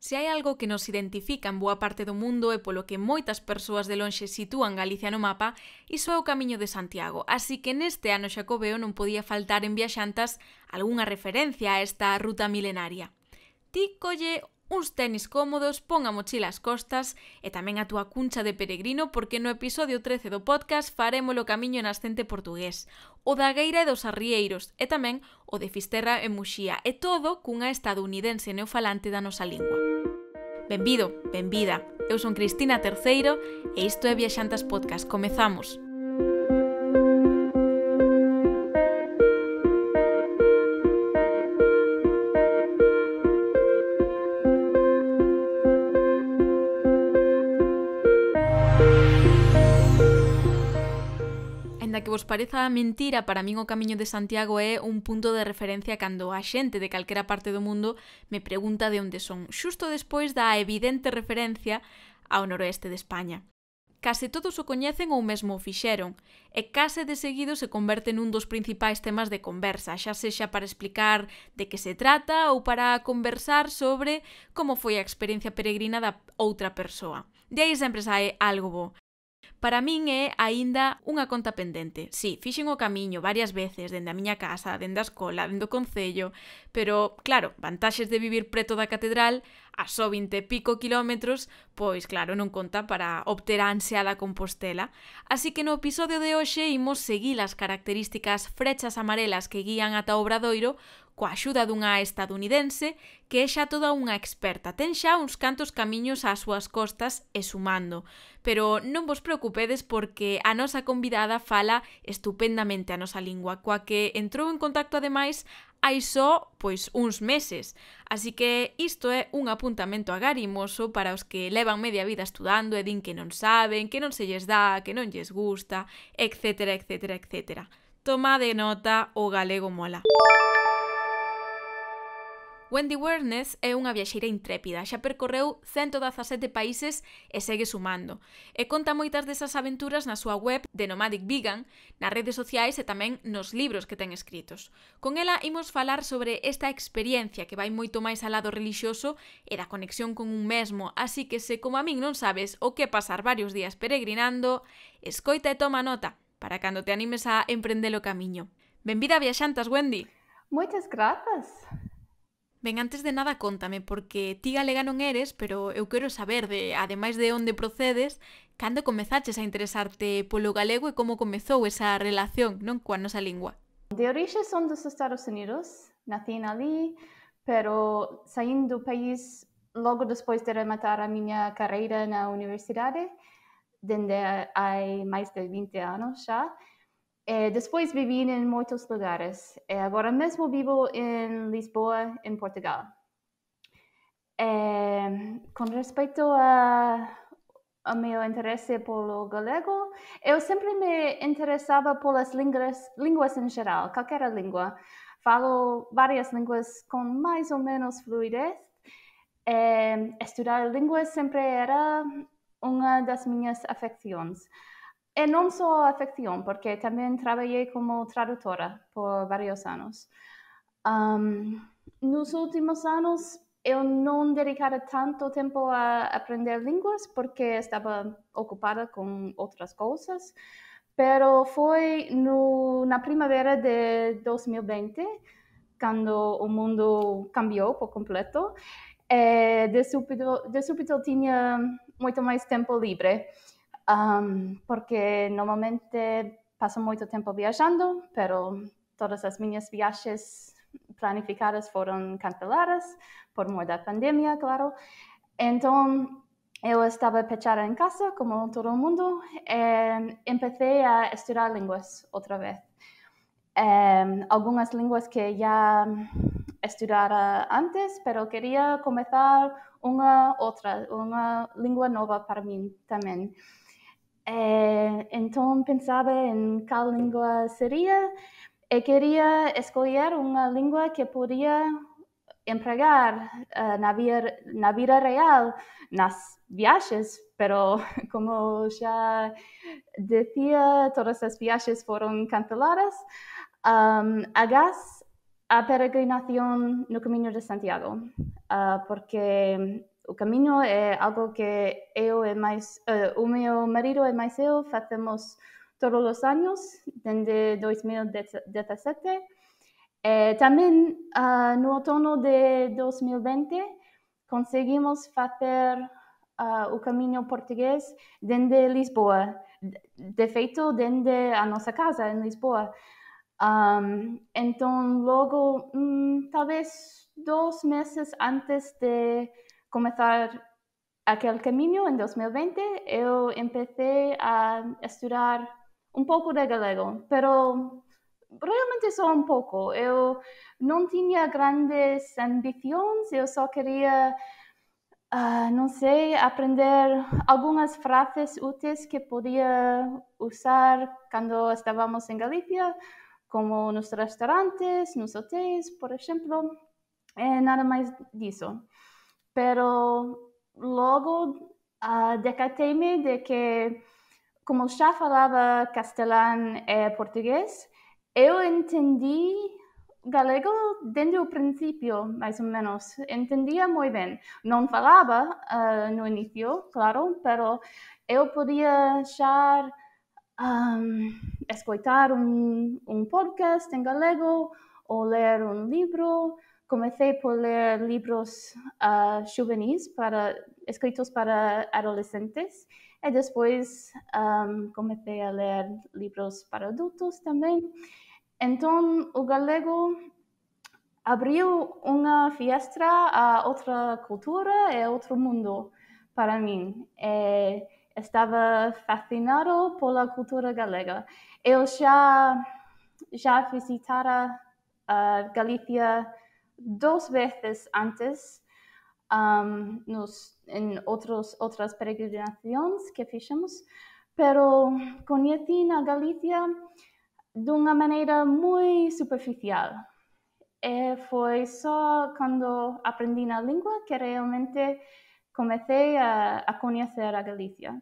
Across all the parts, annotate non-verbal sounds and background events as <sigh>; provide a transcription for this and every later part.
Se hai algo que nos identifica en boa parte do mundo e polo que moitas persoas de lonxe sitúan Galicia no mapa, iso é o Camiño de Santiago, así que neste ano xacobeo non podía faltar en viaxantas algunha referencia a esta ruta milenaria. Ti colle uns tenis cómodos, pon a mochila as costas e tamén a túa cuncha de peregrino porque no episodio 13 do podcast o camiño en ascente portugués, o da Gueira e dos Arrieiros e tamén o de Fisterra e Muxía e todo cunha estadounidense neofalante da nosa lingua. Benvido, benvida. Eu son Cristina Terceiro e isto é Viaxantas Podcast. Comezamos. que vos pareza mentira, para min o Camiño de Santiago é un punto de referencia cando a xente de calquera parte do mundo me pregunta de onde son, xusto despois da evidente referencia ao noroeste de España. Case todos o coñecen ou mesmo o fixeron, e case de seguido se converte nun dos principais temas de conversa, xa sexa para explicar de que se trata ou para conversar sobre como foi a experiencia peregrina da outra persoa. De aí sempre sae algo bo. Para min é aínda unha conta pendente. Sí, fixen o camiño varias veces, dende a miña casa, dende a escola, dende o concello, pero, claro, vantaxes de vivir preto da catedral, a só 20 e pico kilómetros, pois, claro, non conta para obter a ansiada Compostela. Así que no episodio de hoxe imos seguir as características frechas amarelas que guían ata o Obradoiro coa axuda dunha estadounidense que é xa toda unha experta. Ten xa uns cantos camiños ás súas costas e sumando. Pero non vos preocupedes porque a nosa convidada fala estupendamente a nosa lingua, coa que entrou en contacto ademais hai só, pois, uns meses. Así que isto é un apuntamento agarimoso para os que levan media vida estudando e din que non saben, que non se lles dá, que non lles gusta, etc, etc, etc. Toma de nota o galego mola. Wendy Wernes é unha viaxeira intrépida, xa percorreu 117 países e segue sumando. E conta moitas desas aventuras na súa web de Nomadic Vegan, nas redes sociais e tamén nos libros que ten escritos. Con ela imos falar sobre esta experiencia que vai moito máis alá do relixioso e da conexión con un mesmo, así que se como a min non sabes o que pasar varios días peregrinando, escoita e toma nota para cando te animes a emprender o camiño. Benvida a viaxantas, Wendy! Moitas grazas! Ben, antes de nada contame, porque ti galega non eres, pero eu quero saber, de, ademais de onde procedes, cando comezaches a interesarte polo galego e como comezou esa relación non coa nosa lingua? De orixe son dos Estados Unidos, nacín ali, pero saín do país logo despois de rematar a miña carreira na universidade, dende hai máis de 20 anos xa, É, depois vivi em muitos lugares. É, agora mesmo vivo em Lisboa, em Portugal. É, com respeito a meu interesse pelo galego, eu sempre me interessava pelas línguas, línguas em geral, qualquer língua. Falo várias línguas com mais ou menos fluidez. estudar línguas sempre era uma das minhas afecções. E não só afecção, porque também trabalhei como tradutora por vários anos. Um, nos últimos anos, eu não dedicava tanto tempo a aprender línguas porque estava ocupada com outras coisas, pero foi no, na primavera de 2020 quando o mundo mudou por completo. de súbito, de súbito tinha muito mais tempo livre. um, porque normalmente paso moito tempo viaxando, pero todas as miñas viaxes planificadas foron canceladas por mor da pandemia, claro. Entón, eu estaba pechada en casa, como todo o mundo, e empecé a estudar linguas outra vez. Um, algunas lenguas que ya estudiara antes, pero quería comenzar una otra, una lengua nueva para mí también. Eh, entonces pensaba en qué lengua sería y eh, quería escoger una lengua que podía emplear en la vida real, en los viajes, pero <laughs> como ya decía, todas las viajes fueron canceladas. Um, hagas a peregrinación el camino de Santiago, ah, porque o caminho é algo que eu e mais uh, o meu marido e mais eu fazemos todos os anos desde 2017 e também uh, ah, no outono de 2020 conseguimos fazer uh, ah, o caminho português desde Lisboa de feito desde a nossa casa em Lisboa um, então logo mm, talvez dois meses antes de começar aquele caminho em 2020, eu empecé a estudar um pouco de galego, mas realmente só um pouco. Eu não tinha grandes ambições, eu só queria, uh, ah, não sei, aprender algumas frases úteis que podia usar quando estávamos em Galícia, como nos restaurantes, nos hotéis, por exemplo. nada mais disso. Pero logo uh, ah, decatei-me de que, como já falava castelhano e português, eu entendi galego desde o princípio, mais ou menos. Entendia muito bem. Não falava uh, ah, no início, claro, mas eu podia já um, escutar um, um podcast em galego ou ler um livro comecei por ler livros uh, ah, juvenis para escritos para adolescentes e depois um, ah, comecei a ler livros para adultos também. Então o galego abriu uma fiesta a outra cultura e outro mundo para mim. E estava fascinado pela cultura galega. Eu já já visitara ah, Galícia dos veces antes en otras peregrinaciones que hicimos, pero conocí a Galicia de una manera muy superficial. Eh, fue solo cuando aprendí la lengua que realmente comencé a, conocer a Galicia.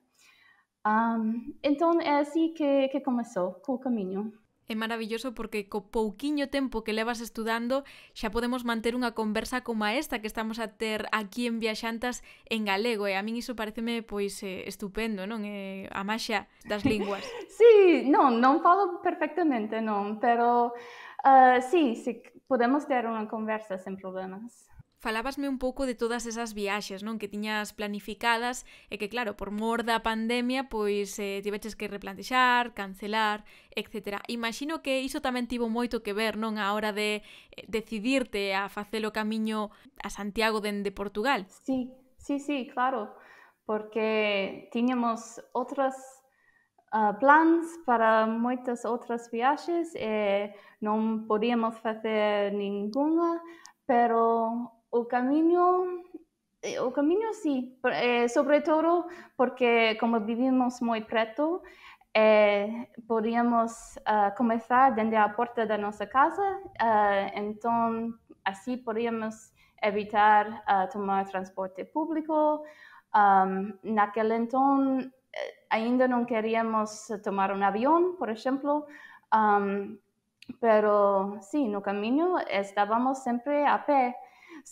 Um, entonces, así que, que comenzó el camino. é maravilloso porque co pouquiño tempo que levas estudando xa podemos manter unha conversa como esta que estamos a ter aquí en Viaxantas en galego e a min iso pareceme pois eh, estupendo, non? Eh, a maxia das linguas. <laughs> sí, non, non falo perfectamente, non, pero uh, sí, sí, podemos ter unha conversa sen problemas. Falábasme un pouco de todas esas viaxes, non, que tiñas planificadas e que claro, por mor da pandemia, pois eh, tiveches que replantexar, cancelar, etc. Imagino que iso tamén tivo moito que ver, non, a hora de eh, decidirte a facer o camiño a Santiago dende Portugal. Sí, sí, sí, claro, porque tiñamos outras uh, ah, plans para moitas outras viaxes e eh, non podíamos facer ninguna, pero o camino eh, o camino sí, eh, sobre todo porque como vivimos muy preto, eh, podríamos ah, comenzar desde la puerta de nuestra casa, ah, entonces así podíamos evitar ah, tomar transporte público. en aquel entonces eh, aún no queríamos tomar un avión, por ejemplo, pero sí, en el camino estábamos siempre a pie.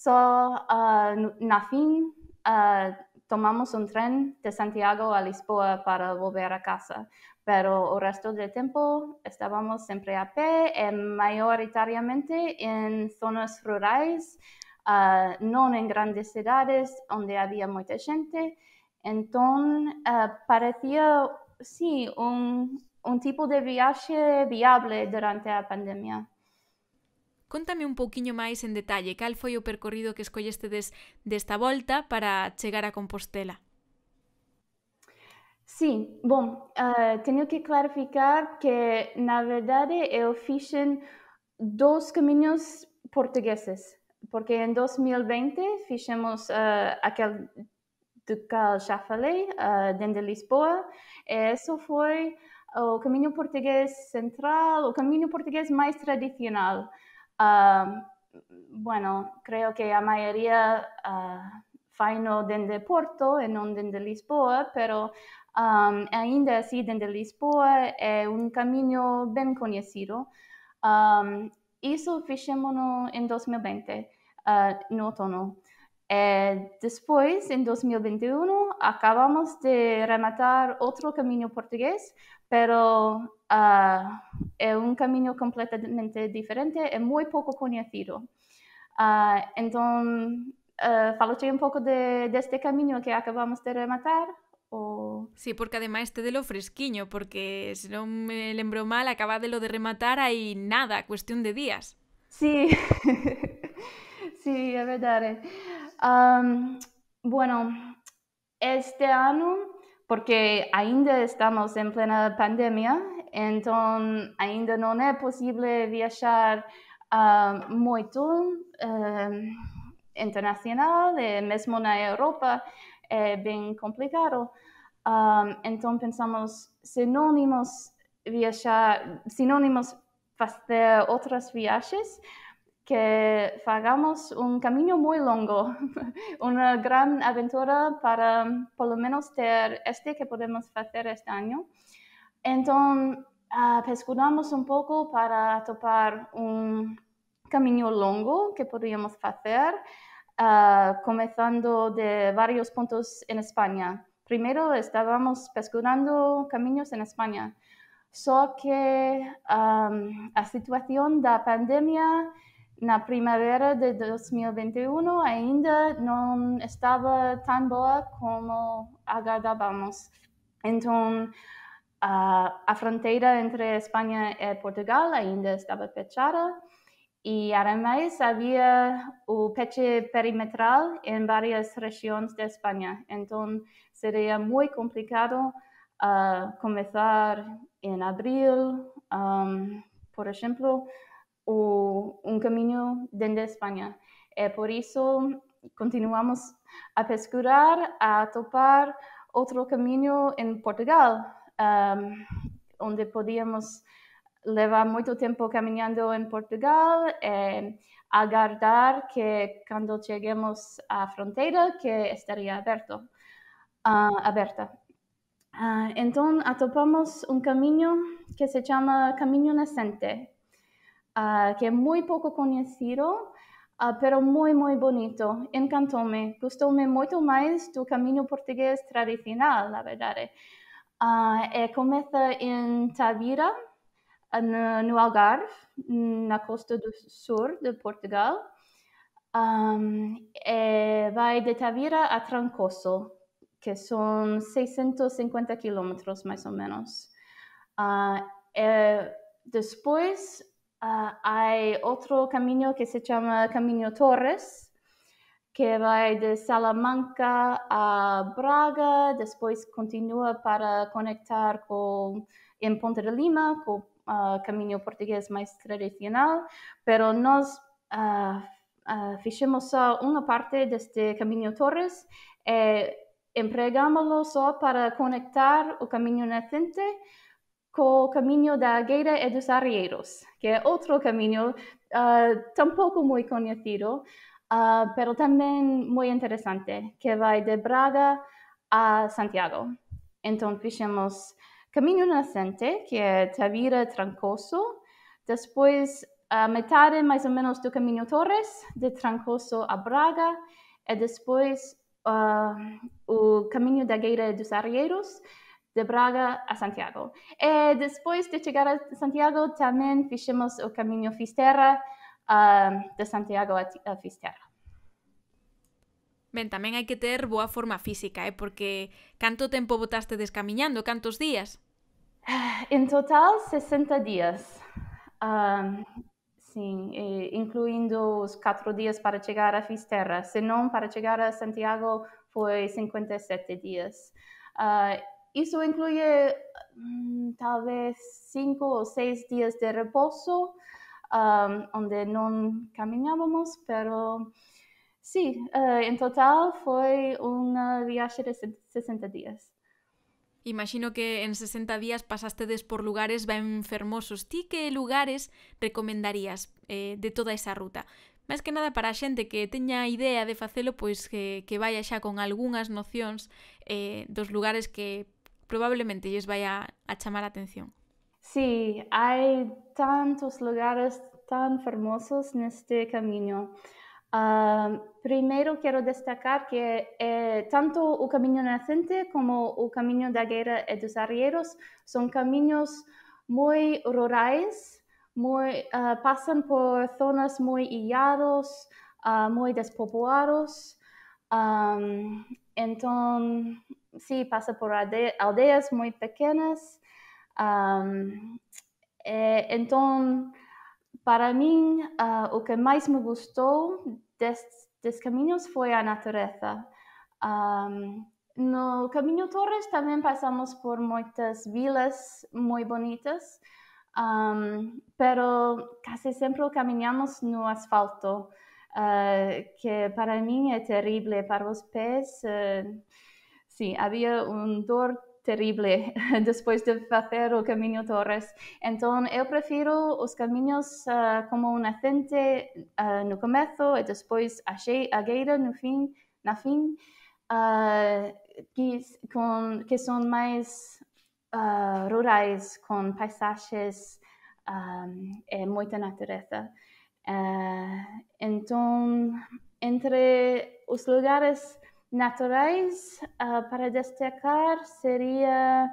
So, uh, na fin, uh, tomamos un tren de Santiago a Lisboa para volver a casa, pero el resto del tiempo estábamos siempre a pie, eh, mayoritariamente en zonas rurales, uh, no en grandes ciudades donde había mucha gente. Entonces, uh, parecía, sí, un, un tipo de viaje viable durante la pandemia. Contame un pouquiño máis en detalle cal foi o percorrido que escollestedes desta volta para chegar a Compostela. Sí, bom, uh, eh, tenho que clarificar que, na verdade, eu fixen dos caminhos portugueses, porque en 2020 fixemos uh, aquel do Cal já falei, uh, dende Lisboa, e iso foi o caminho português central, o caminho português máis tradicional. bueno, creo que la mayoría uh, ah, faino desde Porto y no desde Lisboa, pero aún así desde Lisboa es un camino bien conocido. Um, eso en 2020, ah, en otoño. Eh, después, en 2021, acabamos de rematar otro camino portugués, pero Ah, es un camino completamente diferente, es muy poco conocido. Ah, entonces, uh, un poco de, este camino que acabamos de rematar. O... Sí, porque además te este de lo fresquiño, porque si no me lembro mal, acaba de lo de rematar ahí nada, cuestión de días. Sí, <laughs> sí, es verdad. bueno, este año, porque ainda estamos en plena pandemia, entonces, ainda no es posible viajar uh, ah, muito uh, eh, internacional, mesmo na Europa, es bien complicado. Ah, entonces pensamos sinónimos viajar, sinónimos hacer outras que hagamos un camino muy longo, <laughs> Una gran aventura para, por lo menos, tener este que podemos hacer este año. Entonces, uh, un poco para topar un camino largo que podríamos hacer, ah, comenzando de varios puntos en España. Primero estábamos pescudando caminos en España, solo que la situación de la pandemia en la primavera de 2021 ainda no estaba tan boa como aguardábamos. Entonces, a fronteira entre Espanha e Portugal ainda estava fechada e, ademais, havia o peixe perimetral em várias regiões da Espanha. Então, seria muito complicado uh, começar em abril, um, por exemplo, o, um caminho dentro da Espanha. E por isso continuamos a pescurar, a topar outro caminho em Portugal. um, onde podíamos levar muito tempo caminhando em Portugal, e é, aguardar que quando cheguemos à fronteira que estaria aberto, uh, aberta. Uh, então, atopamos um caminho que se chama Caminho Nascente, uh, que é muito pouco conhecido, mas muito, muito bonito. Encantou-me, gostou-me muito mais do caminho português tradicional, na verdade. Ah, eh, comienza en em Tavira, no, eh, no, en la costa del sur de Portugal. Eh, va de Tavira a Trancoso, que son 650 kilómetros más o menos. Ah, después ah, hay otro camino que se llama Camino Torres, que vai é de Salamanca a Braga, depois continua para conectar com, em Ponta de Lima, com o uh, ah, caminho português mais tradicional, mas nós uh, ah, uh, ah, fizemos só uma parte deste caminho Torres, e é, empregámos-lo só para conectar o caminho nascente com o caminho da Gueira e dos Arrieiros, que é outro caminho uh, tampouco muito conhecido, uh, pero también muy interesante, que va de Braga a Santiago. Entonces hicimos Camino Nascente, que es Tavira Trancoso, después a metade mais ou menos do Caminho Torres, de Trancoso a Braga, e depois uh, ah, o Caminho da Gueira dos Arrieiros, de Braga a Santiago. E depois de chegar a Santiago, também fizemos o Caminho Fisterra, de Santiago a, Fisterra. también hay que tener buena forma física, ¿eh? porque ¿cuánto tiempo votaste descaminando? ¿cuántos días? <sighs> En total, 60 días. sí, eh, incluyendo incluindo os 4 días para llegar a Fisterra. si para llegar a Santiago fue 57 días ah, eso incluye mm, tal vez 5 ou 6 días de reposo. um, onde não caminhávamos, pero sí, uh, eh, en total foi unha viaxe de 60 días. Imagino que en 60 días pasastedes por lugares ben fermosos. Ti que lugares recomendarías eh, de toda esa ruta? Máis que nada para a xente que teña a idea de facelo, pois que, que vaya xa con algunhas nocións eh, dos lugares que probablemente lles vai a, a chamar a atención. Sí, hay tantos lugares tan hermosos en este camino. Ah, primero quiero destacar que eh, tanto el Camino Nacente como el Camino de aguera y dos Arrieros son caminos muy rurales, ah, pasan por zonas muy hillados, ah, muy despoblados. entonces, sí, pasa por aldeas muy pequeñas Um, é, então, para mim, uh, o que mais me gostou destes, caminhos foi a natureza. Um, no Caminho Torres também passamos por muitas vilas muito bonitas, um, pero quase sempre caminhamos no asfalto, uh, que para mim é terrível para os pés. Uh, sim, havia um dor terrible <laughs> depois de fazer o caminho Torres. Então, eu prefiro os caminhos uh, ah, como um acente uh, no começo e depois a guerra no fim, na fin, uh, que, que são mais rurais, com paisagens um, e eh, muita natureza. então, entre os lugares naturais uh, para destacar seria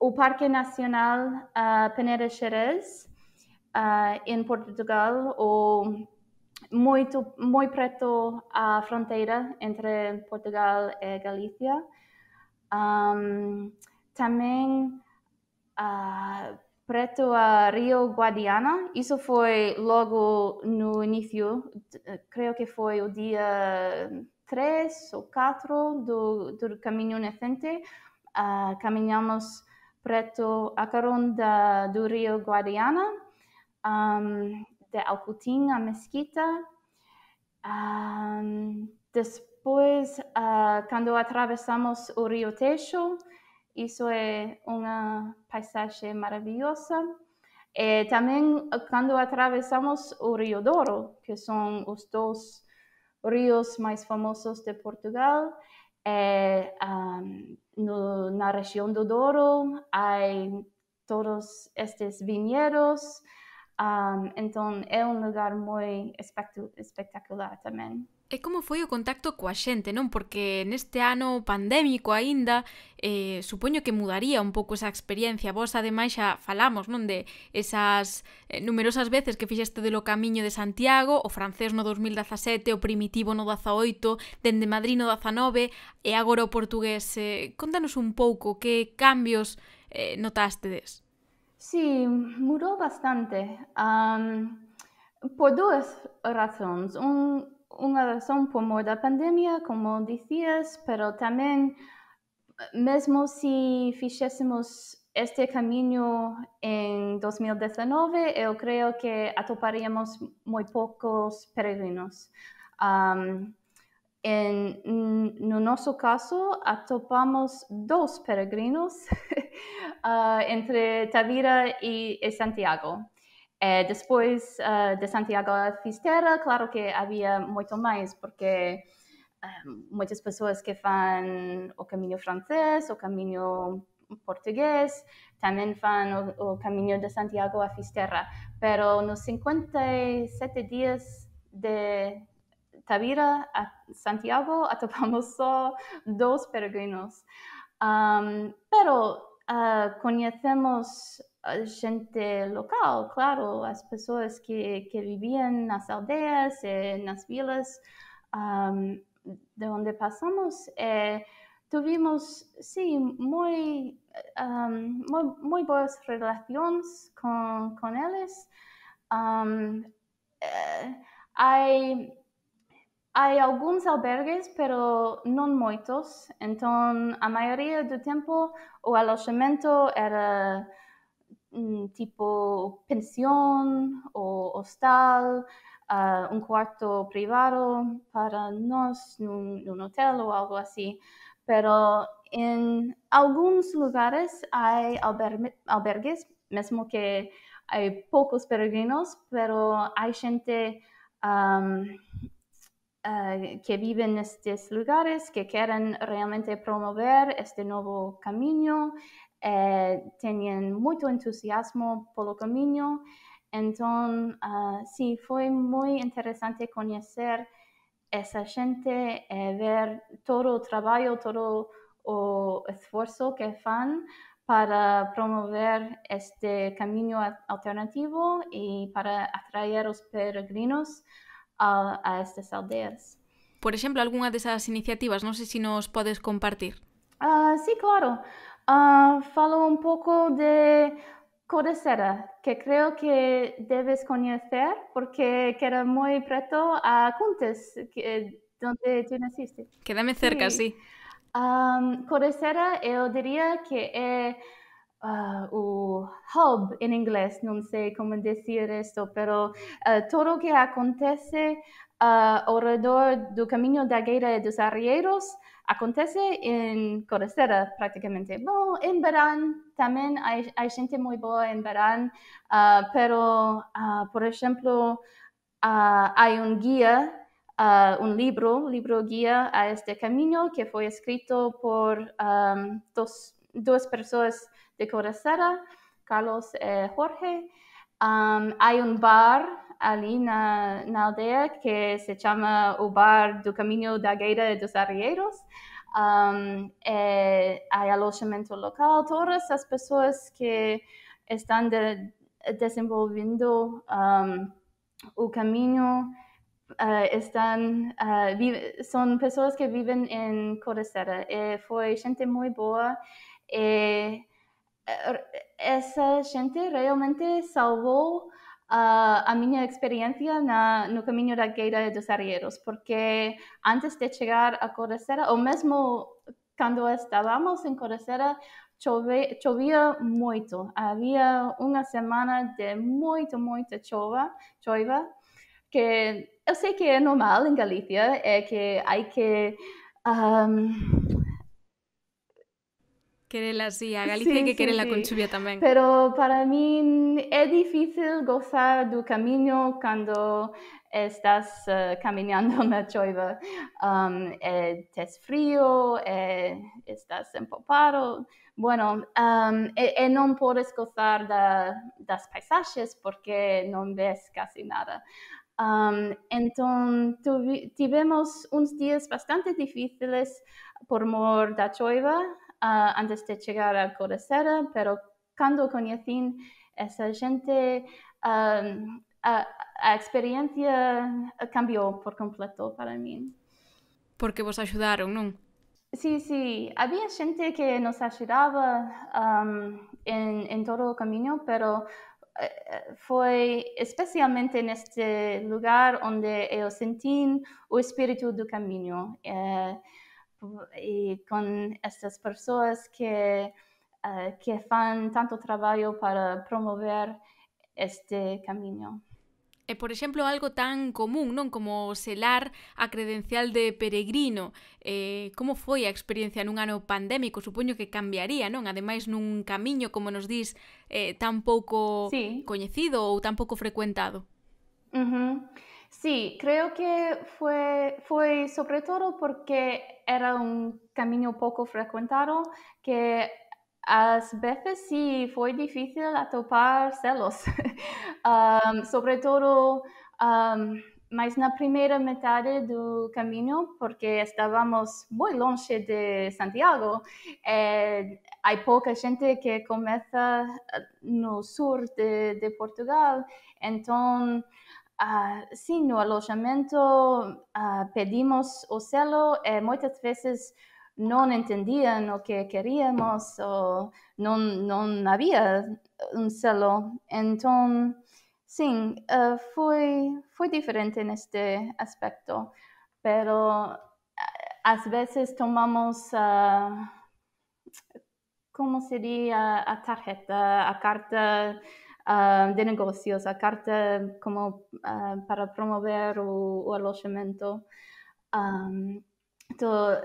o Parque Nacional uh, ah, Peneda Xerez, uh, em Portugal, ou muito, muito perto à fronteira entre Portugal e Galícia. Um, também uh, perto a Rio Guadiana, isso foi logo no início, creio que foi o dia três ou quatro do, do caminho nascente. uh, caminhamos preto a caronda do rio Guadiana, um, de Alcutim a Mesquita. Um, depois, uh, ah, quando atravessamos o rio Teixo, isso é uma paisagem maravilhosa. E eh, também quando atravessamos o Rio Douro, que são os dois rios mais famosos de Portugal. É, eh, um, no, na região do Douro, há todos estes vinhedos. Um, então, é um lugar muito espectacular também. E como foi o contacto coa xente, non? Porque neste ano pandémico aínda eh, supoño que mudaría un pouco esa experiencia. Vos, ademais, xa falamos, non? De esas eh, numerosas veces que fixeste lo Camiño de Santiago, o francés no 2017, o primitivo no 18, dende Madrid no 19 e agora o portugués. Eh, contanos un pouco que cambios eh, notastedes. Sí, mudou bastante. Um, por dúas razóns. Un, una razón por la pandemia, como decías, pero también, eh, mismo si fijésemos este camino en 2019, yo creo que atoparíamos muy pocos peregrinos. Mm, en, nuestro caso, atopamos dos peregrinos <laughs> ah, entre Tavira y Santiago. É, depois uh, de Santiago a Fisterra claro que havia muito mais, porque um, ah, muitas pessoas que fazem o caminho francês, o caminho português, também fazem o, o caminho de Santiago a Fisterra mas nos 57 dias de Tavira a Santiago, <laughs> atopamos só dois peregrinos. Um, uh, ah, conhecemos gente local, claro, as pessoas que, que viviam nas aldeias, nas vilas um, de onde passamos, eh, tuvimos, sim, muito, um, muito, muito, boas relações com, com eles. Um, há, há alguns albergues, pero não muitos, então a maioria do tempo o alojamento era Mm, tipo pensión o hostal, ah, un cuarto privado para nos, un, hotel o algo así. Pero en algunos lugares hay albergues, mismo que hay pocos peregrinos, pero hay gente ah, que vive en estos lugares que quieren realmente promover este nuevo camino, eh, tenían mucho entusiasmo por el camino. Entonces, uh, ah, sí, fue muy interesante conocer esa gente, eh, ver todo el trabajo, todo el esfuerzo que fan para promover este camino alternativo y para atraer a los peregrinos a, a estas aldeas. Por exemplo, algunha desas iniciativas, non sei se nos podes compartir. Uh, sí, claro. Ah, falo un poco de Codicera, que creo que debes conocer porque queda muy pronto a Contes, que, eh, donde tú naciste. Quédame cerca, sí. sí. Eh, yo diría que es ah, un hub en inglés, no sé cómo decir esto, pero eh, todo lo que acontece Ah, alrededor del camino de Guerra de los Arrieros acontece en Corestera prácticamente. Bueno, en Verán también hay, hay, gente muy buena en Verán, ah, pero ah, por ejemplo hay un guía, un libro, libro guía a este camino que fue escrito por dos, personas de Coracera, Carlos y eh, Jorge. hay un bar ali na, na aldeia, que se chama o Bar do Caminho da Gueira dos Arrieiros. Um, é, há alojamento local, todas as pessoas que estão de, desenvolvendo um, o caminho uh, eh, estão uh, eh, vive, são pessoas que vivem em Codicera e foi gente muito boa e eh, essa gente realmente salvou Uh, a minha experiencia na, no camiño da queira de dos Arrieros, porque antes de chegar a Corecera, ou mesmo cando estábamos en Corecera, chove, chovía moito. Había unha semana de moito, moita chova, choiva, que eu sei que é normal en Galicia, é eh, que hai que... Um, a Galicia que quererla la con Pero para mí es difícil gozar del camino cuando estás eh, caminando caminando <laughs> la choiva. Um, eh, frío, eh, estás empapado. Bueno, um, e, e no puedes gozar de los paisajes porque no ves casi nada. Um, Entonces tuvimos unos días bastante difíciles por mor la choiva, Ah, antes de llegar a Codicera, pero cuando conocí esa gente, la experiencia cambió por completo para mí. Porque vos ayudaron, ¿no? Sí, sí, había gente que nos ayudaba en, todo el camino, pero eh, fue especialmente en este lugar donde yo sentí el espíritu del camino. Eh, y con estas personas que, uh, que fan tanto trabajo para promover este camiño. E, eh, por exemplo, algo tan común, non? Como selar a credencial de peregrino. Eh, como foi a experiencia nun ano pandémico? Supoño que cambiaría, non? Ademais, nun camiño, como nos dís, eh, tan pouco sí. coñecido ou tan pouco frecuentado. Uh -huh. Sí, creo que fue, fue sobre todo porque era un camino poco frecuentado que a veces sí fue difícil atopar celos, <laughs> um, sobre todo um, más en la primera mitad del camino porque estábamos muy longe de Santiago. Eh, hay poca gente que comienza eh, en el sur de, de Portugal, entonces Sin ah, sí, no alojamiento ah, pedimos o celo eh, muchas veces no entendían lo que queríamos o no, había un celo. Entonces, sí, ah, fue, fue diferente en este aspecto, pero a veces tomamos, ¿cómo sería? A tarjeta, a carta Ah, de negocios, a carta como ah, para promover o, alojamiento.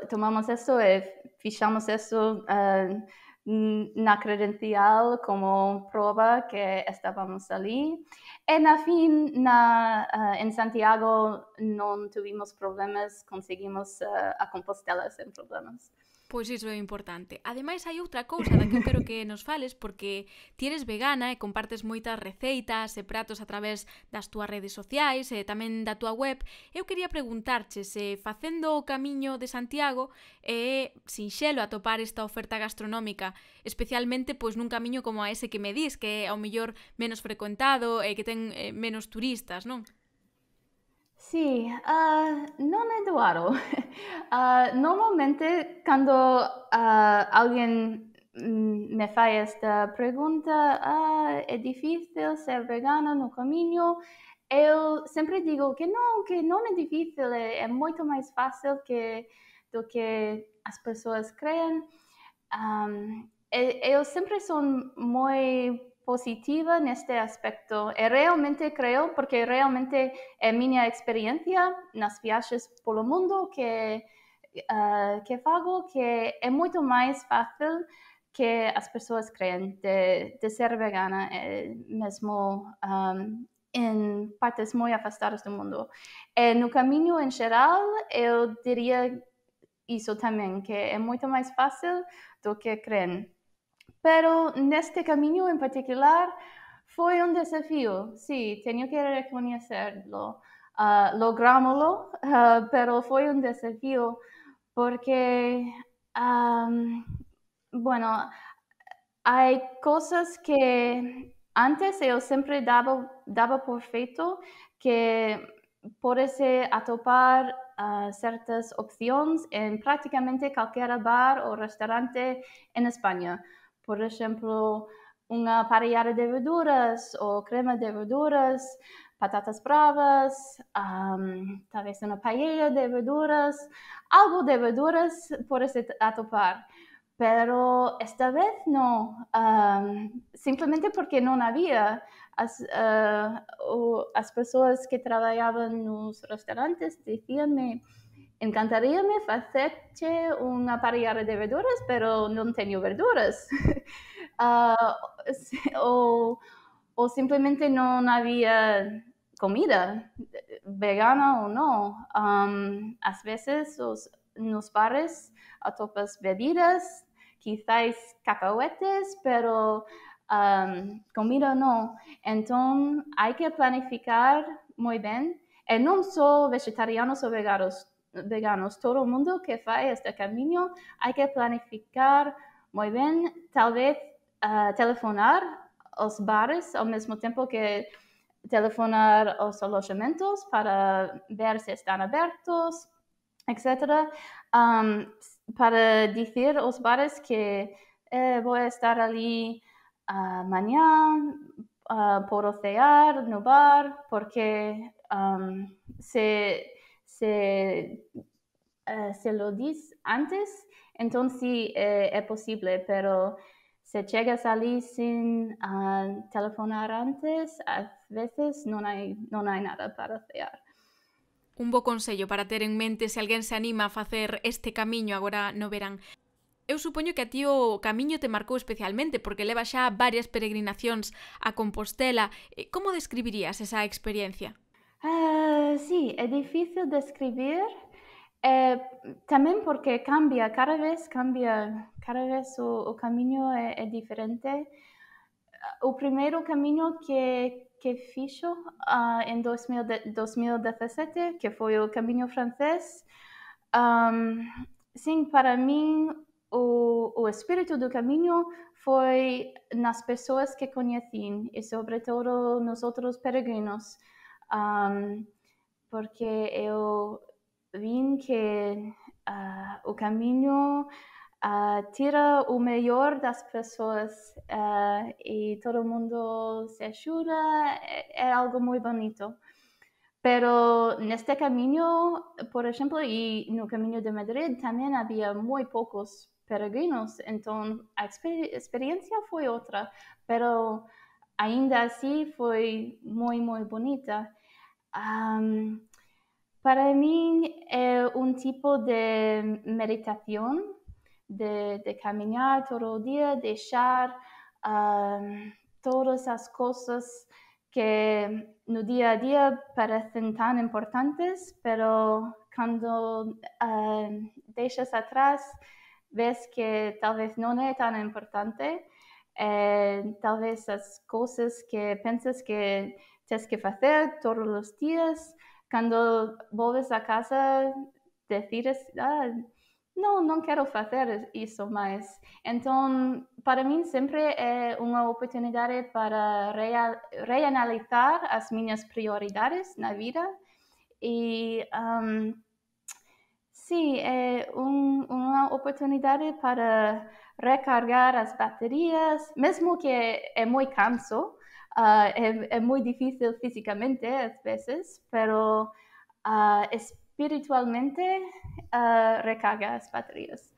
tomamos eso y eh, fichamos eso en ah, la credencial como prueba que estábamos allí. En la fin, en Santiago no tuvimos problemas, conseguimos uh, a sin problemas. Pois iso é importante. Ademais, hai outra cousa da que eu quero que <laughs> nos fales, porque ti eres vegana e eh, compartes moitas receitas e eh, pratos a través das túas redes sociais e eh, tamén da túa web. Eu quería preguntarche se facendo o camiño de Santiago é sinxelo atopar esta oferta gastronómica, especialmente pois nun camiño como a ese que me dis, que é ao mellor menos frecuentado e que ten menos turistas, non? Sí, não ah, no, Eduardo. <laughs> Ah, normalmente cuando alguém ah, alguien mm, me faz esta pregunta, ah, ¿es difícil ser vegano no camino? Eu sempre digo que não, que não é difícil, é, muito mais fácil que, do que as pessoas creem. Um, eu sempre sou muito positiva en este aspecto. Y eh, realmente creo, porque realmente es eh, mi experiencia en viagens viajes por el mundo que, uh, que hago, que es mucho más fácil que las personas creen de, de ser vegana eh, mismo um, en partes muy afastadas del mundo. En el camino en general, yo diría eso también, que es mucho más fácil do que creen. Pero en este camino en particular fue un desafío, sí, tenía que reconocerlo. Uh, ah, lográmoslo, <laughs> ah, pero fue un desafío porque, bueno, hay cosas que antes yo siempre daba, por feito que pudiese atopar ah, ciertas opciones en prácticamente cualquier bar o restaurante en España por ejemplo, una parrillada de verduras o crema de verduras, patatas bravas, tal vez una paella de verduras, algo de verduras puedes atopar. Pero esta vez no, simplemente porque no había. las eh, personas que trabajaban en los restaurantes decíanme, encantaría me hacer una parrilla de verduras, pero no tengo verduras. <laughs> Ah, o, simplemente no había comida, vegana o no. a veces en los bares atopas bebidas, quizás cacahuetes, pero comida no. Entonces hay que planificar muy bien. Y no soy vegetarianos o veganos, veganos, todo el mundo que va este camino, hay que planificar muy bien, tal vez ah, telefonar a los bares al mismo tiempo que telefonar a los alojamientos para ver si están abiertos, etc. para decir a los bares que eh, voy a estar allí ah, mañana por ah, por ocear, bar porque se se, uh, se lo dis antes, entonces eh, es posible, pero se llega a salir sin uh, telefonar antes, a veces non hai, no hay nada para hacer. Un bo consello para ter en mente se alguén se anima a facer este camiño agora no verán. Eu supoño que a ti o camiño te marcou especialmente porque leva xa varias peregrinacións a Compostela. Eh, como describirías esa experiencia? Ah, Eh, sim, é difícil descrever, é, eh, também porque cambia, cada vez cambia, cada vez o, o caminho é, é, diferente. O primeiro caminho que, que fiz uh, em 2000, 2017, que foi o caminho francês, um, sim, para mim o, o espírito do caminho foi nas pessoas que conheci e sobretudo nos outros peregrinos. Um, porque eu vi que el ah, camino ah, tira o mejor das las personas y todo mundo se ayuda, es algo muy bonito. Pero en este camino, por y en el Camino de Madrid también había muy pocos peregrinos, entonces la experiencia fue otra, pero ainda así fue muy, muy bonita para mí es eh, un tipo de meditación, de, caminar todo el día, dejar todas esas cosas que en el día a día parecen tan importantes, pero cuando dejas atrás ves que tal vez no es tan importante. Eh, tal vez las cosas que piensas que tienes que hacer todos los días. Cuando vuelves a casa, decides, ah, no, no quiero hacer eso más. Entonces, para mí siempre es una oportunidad para reanalizar las mis prioridades en la vida y um, sí, es una oportunidad para recargar las baterías, mismo que es muy canso, Ah, es, muy difícil físicamente a veces, pero ah, espiritualmente uh, ah, recarga las baterías.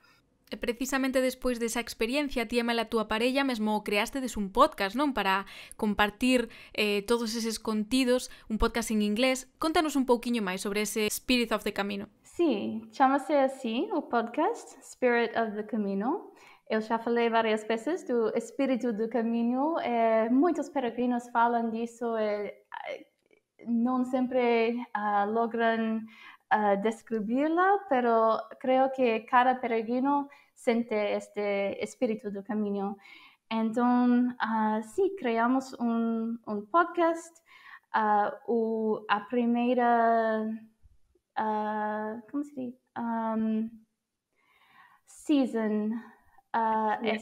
Eh, precisamente de esa experiencia ti tu Mela mismo parella mesmo un podcast, Para compartir eh, todos esos contidos, un podcast en inglés. Contanos un poquillo más sobre ese Spirit of the Camino. Sí, llámase así el podcast, Spirit of the Camino. Eu já falei várias vezes do espírito do caminho. É, muitos peregrinos falam disso. É, não sempre uh, logram uh, descrevi-la, pero creio que cada peregrino sente este espírito do caminho. Então, uh, sim, criamos um, um podcast. Uh, a primeira. Uh, como se diz? Um, season Uh, é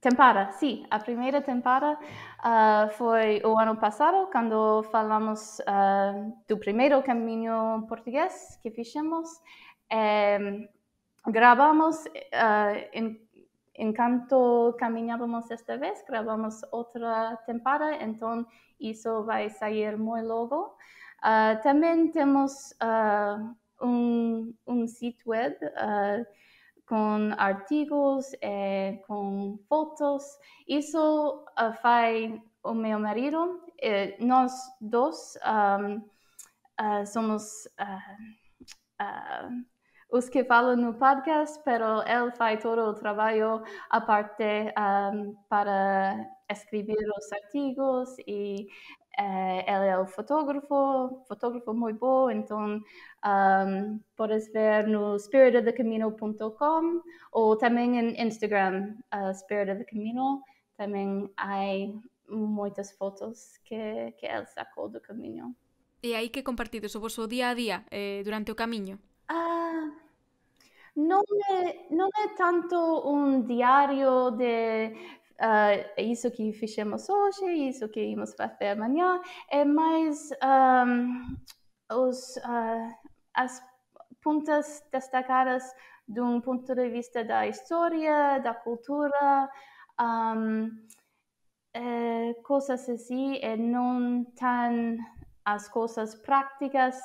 temporada. sim. A primeira temporada uh, foi o ano passado, quando falamos uh, do primeiro caminho português que fizemos. Um, gravamos ah, em enquanto caminhávamos esta vez, gravamos outra temporada, então isso vai sair muito logo. Uh, também temos uh, um, um sítio web uh, com artigos, eh, com fotos. Isso uh, eh, faz o meu marido. Eh, nós dois um, uh, somos uh, os que falam no podcast, mas ele faz todo o trabalho a parte um, para escrever os artigos e eh, ele é o fotógrafo, fotógrafo muito bom, então um, podes ver no spiritofthecamino.com ou também no Instagram, uh, Spirit of the Camino, também há muitas fotos que, que ele sacou do caminho. E aí que sobre o vosso dia a dia eh, durante o caminho? Ah, não é, é tanto um diário de uh, isso que fizemos hoje, é isso que vamos fazer amanhã, é mais um, ah, os, uh, as pontas destacadas de um ponto de vista da história, da cultura, um, é, coisas assim, e é não tão as coisas práticas,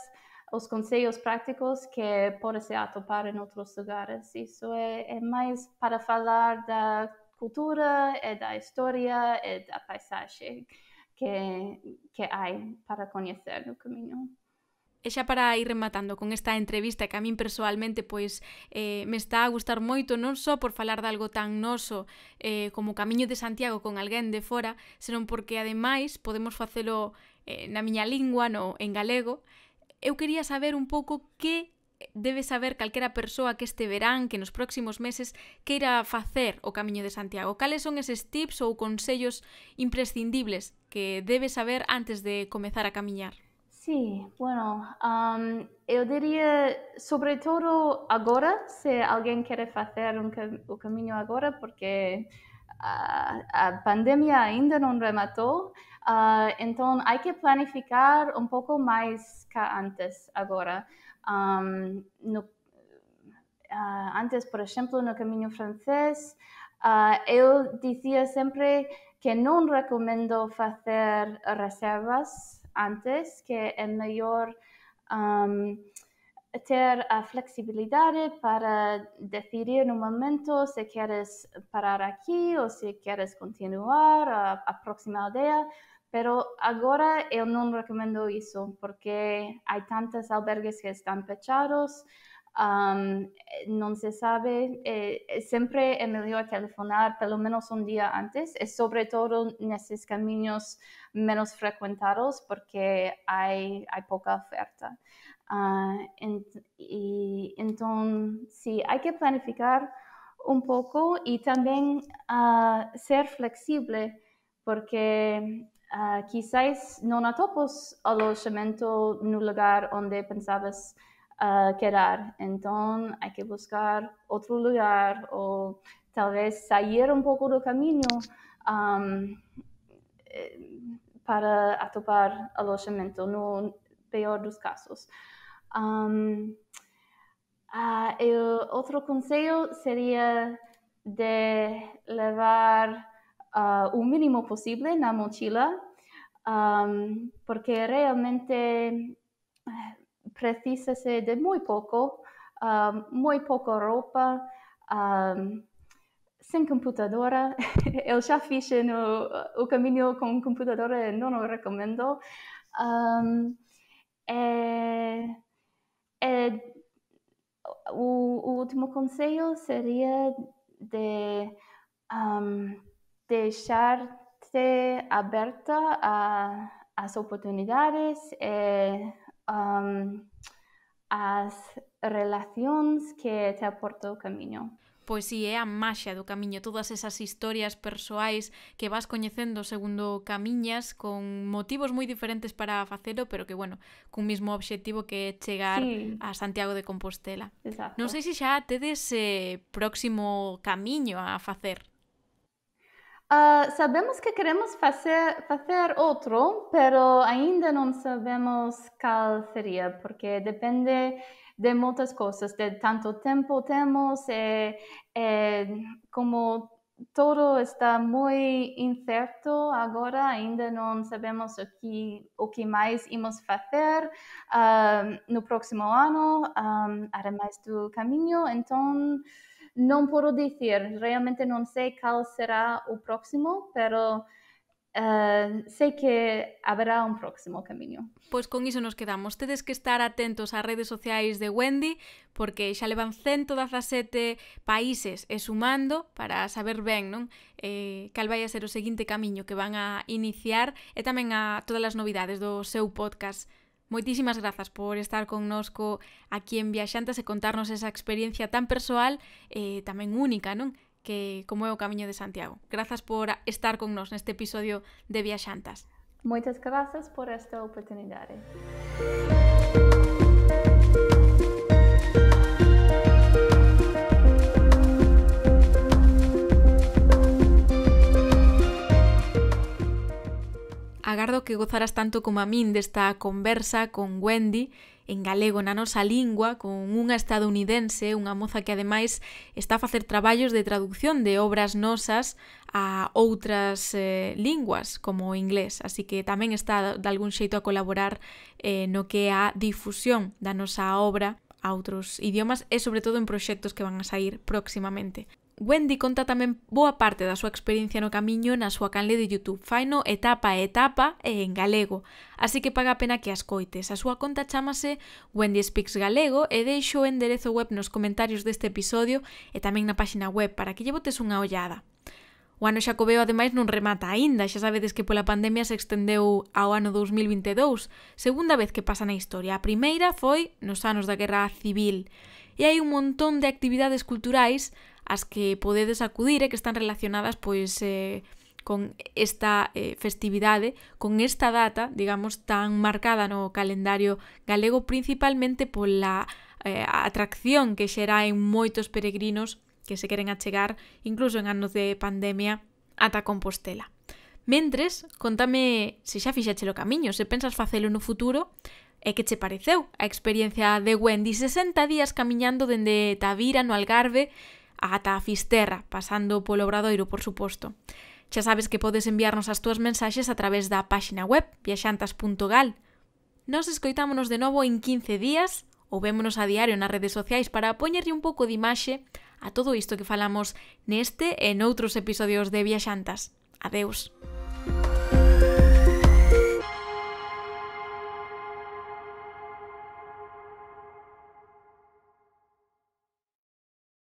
os conselhos práticos que pode se atopar em outros lugares. Isso é, é mais para falar da cultura, é da história, é da paisagem que, que hai para coñecer no camiño. E xa para ir rematando con esta entrevista que a min persoalmente pois eh, me está a gustar moito non só por falar de algo tan noso eh, como o Camiño de Santiago con alguén de fora, senón porque ademais podemos facelo eh, na miña lingua, no, en galego. Eu quería saber un pouco que debe saber calquera persoa que este verán, que nos próximos meses queira facer o Camiño de Santiago? Cales son eses tips ou consellos imprescindibles que debe saber antes de comezar a camiñar? Sí, bueno, um, eu diría sobre todo agora, se alguén quere facer un cam o camiño agora, porque a, a pandemia ainda non rematou, uh, ah, então, hai que planificar un pouco máis que antes agora um, no, uh, antes, por exemplo, no caminho francês, uh, eu dizia sempre que não recomendo fazer reservas antes, que é melhor um, ter a flexibilidade para decidir no momento se queres parar aqui ou se queres continuar a, a próxima aldeia, Pero ahora yo no recomiendo eso porque hay tantos albergues que están pechados, eh, no se sabe. Eh, eh siempre es mejor telefonar por lo menos un día antes, es sobre todo en esos caminos menos frecuentados porque hay, hay poca oferta. Ah, y entonces, sí, hay que planificar un poco y también ah, ser flexible porque Uh, quizás no atopas alojamento no lugar onde pensabas uh, quedar, então há que buscar outro lugar ou talvez sair um pouco do caminho um, eh, para atopar alojamento no pior dos casos. Um, uh, ah, outro conselho seria de levar uh, un mínimo posible en la mochila, porque realmente eh, precisas de muy poco, muy poco ropa, sin computadora. <laughs> El ya no, o camino con computadora no lo recomiendo. Eh, eh último consejo sería de deixar-te aberta a, as oportunidades e um, as relacións que te aporta o camiño. Pois si, sí, é a maxia do camiño, todas esas historias persoais que vas coñecendo segundo camiñas con motivos moi diferentes para facelo, pero que, bueno, cun mismo obxectivo que é chegar sí. a Santiago de Compostela. Exacto. Non sei se xa tedes eh, próximo camiño a facer. Uh, sabemos que queremos fazer, fazer outro, pero ainda não sabemos qual seria, porque depende de muitas coisas, de tanto tempo temos, e, e como tudo está muito incerto agora, ainda não sabemos o que, o que mais vamos fazer uh, no próximo ano, um, ah, ademais do caminho, então... non puedo decir, realmente no sé cuál será el próximo, pero Uh, eh, sei que habrá un próximo camino. Pois con iso nos quedamos. Tedes que estar atentos ás redes sociais de Wendy, porque xa van 117 países e sumando para saber ben, non? Eh, cal vai a ser o seguinte camiño que van a iniciar e tamén a todas as novidades do seu podcast Moitísimas grazas por estar connosco aquí en Viaxantes e contarnos esa experiencia tan persoal e eh, tamén única, non? Que como é o Camiño de Santiago. Grazas por estar con nós neste episodio de Viaxantas. Moitas grazas por esta oportunidade. Agardo que gozaras tanto como a min desta conversa con Wendy en galego na nosa lingua con unha estadounidense, unha moza que ademais está a facer traballos de traducción de obras nosas a outras eh, linguas como o inglés, así que tamén está de algún xeito a colaborar eh, no que é a difusión da nosa obra a outros idiomas e sobre todo en proxectos que van a sair próximamente. Wendy conta tamén boa parte da súa experiencia no camiño na súa canle de YouTube. Faino etapa a etapa e en galego, así que paga a pena que ascoites. A súa conta chamase Wendy Speaks Galego e deixo o enderezo web nos comentarios deste episodio e tamén na páxina web para que lle unha ollada. O ano Xacobeo ademais non remata aínda, xa sabedes que pola pandemia se estendeu ao ano 2022, segunda vez que pasa na historia. A primeira foi nos anos da Guerra Civil. E hai un montón de actividades culturais as que podedes acudir e que están relacionadas pois eh, con esta eh, festividade, con esta data, digamos, tan marcada no calendario galego principalmente pola eh, atracción que xera en moitos peregrinos que se queren achegar, incluso en anos de pandemia, ata Compostela. Mentres, contame se xa fixaxe o camiño, se pensas facelo no futuro, e que che pareceu a experiencia de Wendy 60 días camiñando dende Tavira no Algarve ata a Fisterra, pasando polo Obradoiro, por suposto. Xa sabes que podes enviarnos as túas mensaxes a través da páxina web viaxantas.gal. Nos escoitámonos de novo en 15 días ou vémonos a diario nas redes sociais para poñerlle un pouco de imaxe a todo isto que falamos neste e noutros episodios de Viaxantas. Adeus. Música